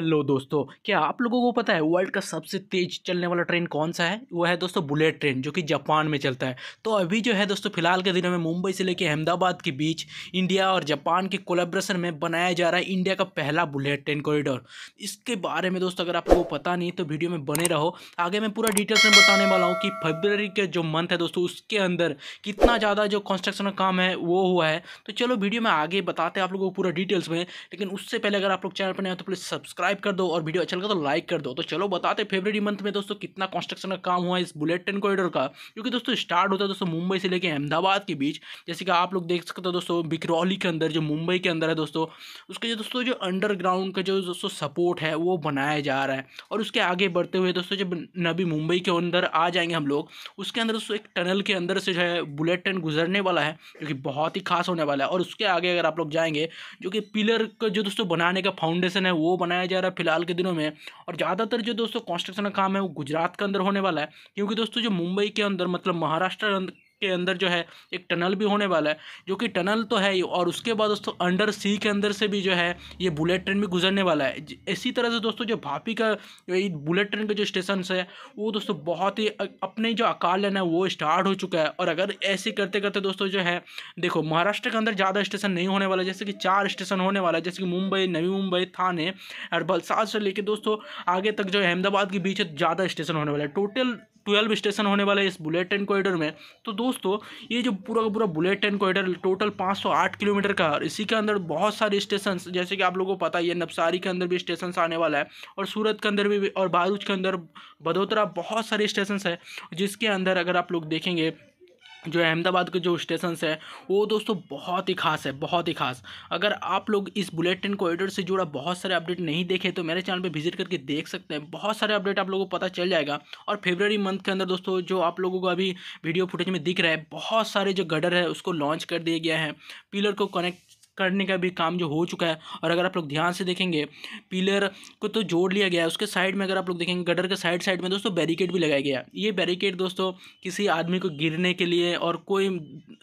hello दोस्तों क्या आप लोगों को पता है वर्ल्ड का सबसे तेज चलने वाला ट्रेन कौन सा है वो है दोस्तों बुलेट ट्रेन जो कि जापान में चलता है तो अभी जो है दोस्तों फिलहाल के दिनों में मुंबई से लेकर अहमदाबाद के बीच इंडिया और जापान के कोलेब्रेशन में बनाया जा रहा है इंडिया का पहला बुलेट ट्रेन कॉरिडोर इसके बारे में दोस्तों अगर आप लोगों को पता नहीं तो वीडियो में बने रहो आगे मैं पूरा डिटेल्स में बताने वाला हूँ कि फेबररी के जो मंथ है दोस्तों उसके अंदर कितना ज़्यादा जो कंस्ट्रक्शन का काम है वो हुआ है तो चलो वीडियो में आगे बताते हैं आप लोगों को पूरा डिटेल्स में लेकिन उससे पहले अगर आप लोग चैनल पर नहीं हो तो प्लीज़ सब्सक्राइब सब्सक्राइब कर दो और वीडियो अच्छा लगा तो लाइक कर दो तो चलो बताते फेब्रवरी मंथ में दोस्तों कितना कंस्ट्रक्शन का काम हुआ इस बुलेट ट्रेन कॉरिडोर का क्योंकि दोस्तों स्टार्ट होता है दोस्तों मुंबई से लेकर अहमदाबाद के बीच जैसे कि आप लोग देख सकते हो दोस्तों बिकरौली के अंदर जो मुंबई के अंदर है दोस्तों उसके जो दोस्तों जो अंडरग्राउंड का जो दोस्तों सपोर्ट है वो बनाया जा रहा है और उसके आगे बढ़ते हुए दोस्तों जब नबी मुंबई के अंदर आ जाएंगे हम लोग उसके अंदर दोस्तों एक टनल के अंदर से जो है बुलेट ट्रेन गुजरने वाला है जो कि बहुत ही खास होने वाला है और उसके आगे अगर आप लोग जाएंगे जो कि पिलर का जो दोस्तों बनाने का फाउंडेशन है वो बनाया जा जा रहा है फिलहाल के दिनों में और ज़्यादातर जो दोस्तों कंस्ट्रक्शन का काम है वो गुजरात के अंदर होने वाला है क्योंकि दोस्तों जो मुंबई के अंदर मतलब महाराष्ट्र के अंदर जो है एक टनल भी होने वाला है जो कि टनल तो है और उसके बाद दोस्तों अंडर सी के अंदर से भी जो है ये बुलेट ट्रेन भी गुजरने वाला है इसी तरह से दोस्तों जो भापी का बुलेट ट्रेन का जो स्टेशन है वो दोस्तों बहुत ही अपने जो अकाल है वो स्टार्ट हो चुका है और अगर ऐसे करते करते दोस्तों जो है देखो महाराष्ट्र के अंदर ज़्यादा स्टेशन नहीं होने वाला जैसे कि चार स्टेशन होने वाला है जैसे कि मुंबई नवी मुंबई थाने और बलसाद से लेकर दोस्तों आगे तक जो है अहमदाबाद के बीच ज़्यादा स्टेशन होने वाला है टोटल ट्वेल्व स्टेशन होने वाला है इस बुलेट ट्रेन कॉरिडोर में तो दो दोस्तों ये जो पूरा का पूरा bullet train corridor total 508 kilometre का है इसी के अंदर बहुत सारे स्टेशन जैसे कि आप लोगों को पता ही है नवसारी के अंदर भी स्टेशन आने वाला है और सूरत के अंदर भी और बारूच के अंदर बदोतरा बहुत सारे स्टेशन है जिसके अंदर अगर आप लोग देखेंगे जो अहमदाबाद के जो स्टेशन है वो दोस्तों बहुत ही खास है बहुत ही खास अगर आप लोग इस बुलेट ट्रेन कॉरिडोर से जुड़ा बहुत सारे अपडेट नहीं देखे तो मेरे चैनल पे विजिट करके देख सकते हैं बहुत सारे अपडेट आप लोगों को पता चल जाएगा और फेबररी मंथ के अंदर दोस्तों जो आप लोगों को अभी वीडियो फुटेज में दिख रहा है बहुत सारे जो गडर है उसको लॉन्च कर दिया गया है पिलर को कनेक्ट करने का भी काम जो हो चुका है और अगर आप लोग ध्यान से देखेंगे पिलर को तो जोड़ लिया गया है उसके साइड में अगर आप लोग देखेंगे गडर के साइड साइड में दोस्तों बैरिकेड भी लगाया गया ये बैरिकेड दोस्तों किसी आदमी को गिरने के लिए और कोई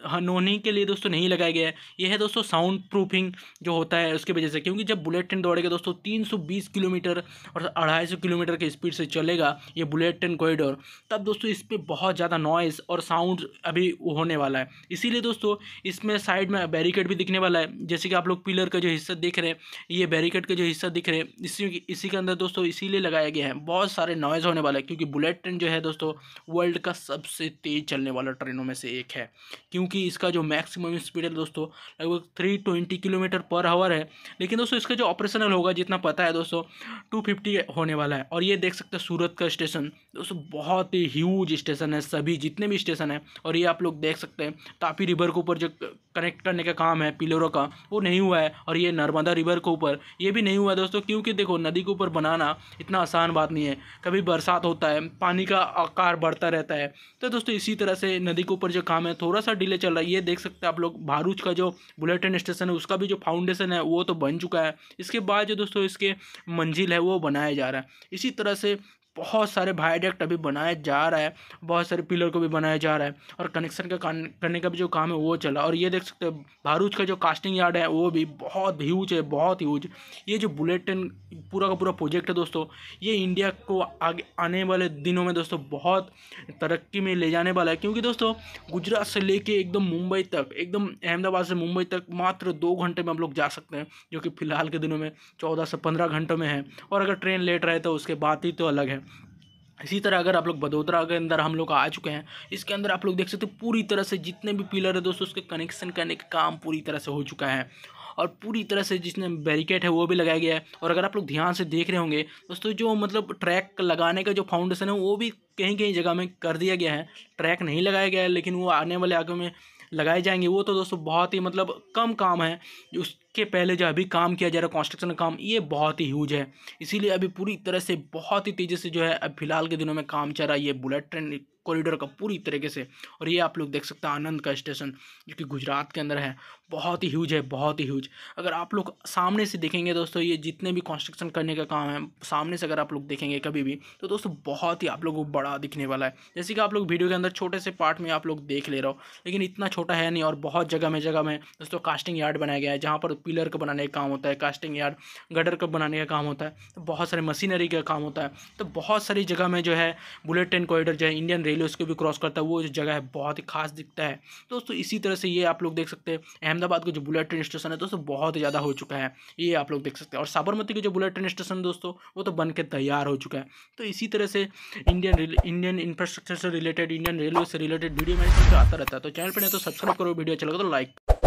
हाँ, नोनी के लिए दोस्तों नहीं लगाया गया है यह है दोस्तों साउंड प्रूफिंग जो होता है उसकी वजह से क्योंकि जब बुलेट ट्रेन दौड़ेगा दोस्तों 320 किलोमीटर और अढ़ाई सौ किलोमीटर की स्पीड से चलेगा ये बुलेट ट्रेन कॉरिडोर तब दोस्तों इस पर बहुत ज़्यादा नॉइज़ और साउंड अभी होने वाला है इसीलिए दोस्तों इसमें साइड में बैरिकेड भी दिखने वाला है जैसे कि आप लोग पिलर का जो हिस्सा दिख रहे हैं ये बैरिकेड का जो हिस्सा दिख रहे हैं इसी इसी के अंदर दोस्तों इसीलिए लगाया गया है बहुत सारे नॉइज़ होने वाला है क्योंकि बुलेट ट्रेन जो है दोस्तों वर्ल्ड का सबसे तेज़ चलने वाला ट्रेनों में से एक है क्यों क्योंकि इसका जो मैक्सिमम स्पीड है दोस्तों लगभग three twenty kilometre per hour है लेकिन दोस्तों इसका जो ऑपरेशनल होगा जितना पता है दोस्तों टू फिफ्टी होने वाला है और ये देख सकते हैं सूरत का स्टेशन दोस्तों बहुत ही ह्यूज स्टेशन है सभी जितने भी स्टेशन है और ये आप लोग देख सकते हैं तापी रिवर के ऊपर जो कनेक्ट करने का काम है पिलोरों का वो नहीं हुआ है और ये नर्मदा रिवर के ऊपर ये भी नहीं हुआ है दोस्तों क्योंकि देखो नदी के ऊपर बनाना इतना आसान बात नहीं है कभी बरसात होता है पानी का आकार बढ़ता रहता है तो दोस्तों इसी तरह से नदी के ऊपर जो काम है थोड़ा सा डिले चल रहा है ये देख सकते हैं आप लोग भारूच का जो बुलेटिन स्टेशन है उसका भी जो फाउंडेशन है वो तो बन चुका है इसके बाद जो दोस्तों इसके मंजिल है वो बनाया जा रहा है इसी तरह से बहुत सारे वायडेक्ट अभी बनाया जा रहा है बहुत सारे पिलर को भी बनाया जा रहा है और कनेक्शन का करने का भी जो काम है वो चला और ये देख सकते हैं भारूच का जो कास्टिंग यार्ड है वो भी बहुत ह्यूज है बहुत ह्यूज ये जो बुलेट ट्रेन पूरा का पूरा प्रोजेक्ट है दोस्तों ये इंडिया को आगे आने वाले दिनों में दोस्तों बहुत तरक्की में ले जाने वाला है क्योंकि दोस्तों गुजरात से लेके एकदम मुंबई तक एकदम अहमदाबाद से मुंबई तक मात्र दो घंटे में हम लोग जा सकते हैं जो कि फ़िलहाल के दिनों में चौदह से पंद्रह घंटों में है और अगर ट्रेन लेट रहे तो उसके बात ही तो अलग है इसी तरह अगर आप लोग बदोदरा के अंदर हम लोग आ चुके हैं इसके अंदर आप लोग देख सकते हो पूरी तरह से जितने भी पिलर है दोस्तों उसके कनेक्शन करने का काम पूरी तरह से हो चुका है और पूरी तरह से जिसने बैरिकेड है वो भी लगाया गया है और अगर आप लोग ध्यान से देख रहे होंगे दोस्तों जो मतलब ट्रैक लगाने का जो फाउंडेशन है वो भी कहीं कहीं जगह में कर दिया गया है ट्रैक नहीं लगाया गया है लेकिन वो आने वाले आगे में लगाए जाएंगे वो तो दोस्तों बहुत ही मतलब कम काम है उसके पहले जो अभी काम किया जा रहा है कॉन्स्ट्रक्शन का काम ये बहुत ही ह्यूज है इसीलिए अभी पूरी तरह से बहुत ही तेज़ी से जो है अब फिलहाल के दिनों में काम चल रहा है ये बुलेट ट्रेन कॉरिडोर का पूरी तरीके से और ये आप लोग देख सकते हैं आनंद का स्टेशन जो कि गुजरात के अंदर है बहुत ही ह्यूज है बहुत ही ह्यूज अगर आप लोग सामने से देखेंगे दोस्तों ये जितने भी कंस्ट्रक्शन करने का काम है सामने से अगर आप लोग देखेंगे कभी भी तो दोस्तों बहुत ही आप लोगों को बड़ा दिखने वाला है जैसे कि आप लोग वीडियो के अंदर छोटे से पार्ट में आप लोग देख ले रहे हो लेकिन इतना छोटा है नहीं और बहुत जगह में जगह में दोस्तों कास्टिंग यार्ड बनाया गया है जहाँ पर पिलर का बनाने का काम होता है कास्टिंग यार्ड गडर का बनाने का काम होता है तो बहुत सारे मशीनरी का काम होता है तो बहुत सारी जगह में जो है बुलेट ट्रेन कॉरिडोर जो है इंडियन रेलवे उसको भी क्रॉस करता है वो जो जगह है बहुत ही खास दिखता है दोस्तों इसी तरह से ये आप लोग देख सकते हैं अहमदाबाद का जो बुलेट ट्रेन स्टेशन है दोस्तों बहुत ही ज़्यादा हो चुका है ये आप लोग देख सकते हैं और साबरमती का जो बुलेट ट्रेन स्टेशन दोस्तों वो तो बन तैयार हो चुका है तो इसी तरह से इंडियन इंडियन इंफ्रास्ट्रक्चर से रिलेटेड इंडियन रेलवे से रिलेटेड वीडियो मैंने आता रहता है तो चैनल पर नहीं तो सब्सक्राइब करो वीडियो अच्छा लगा तो लाइक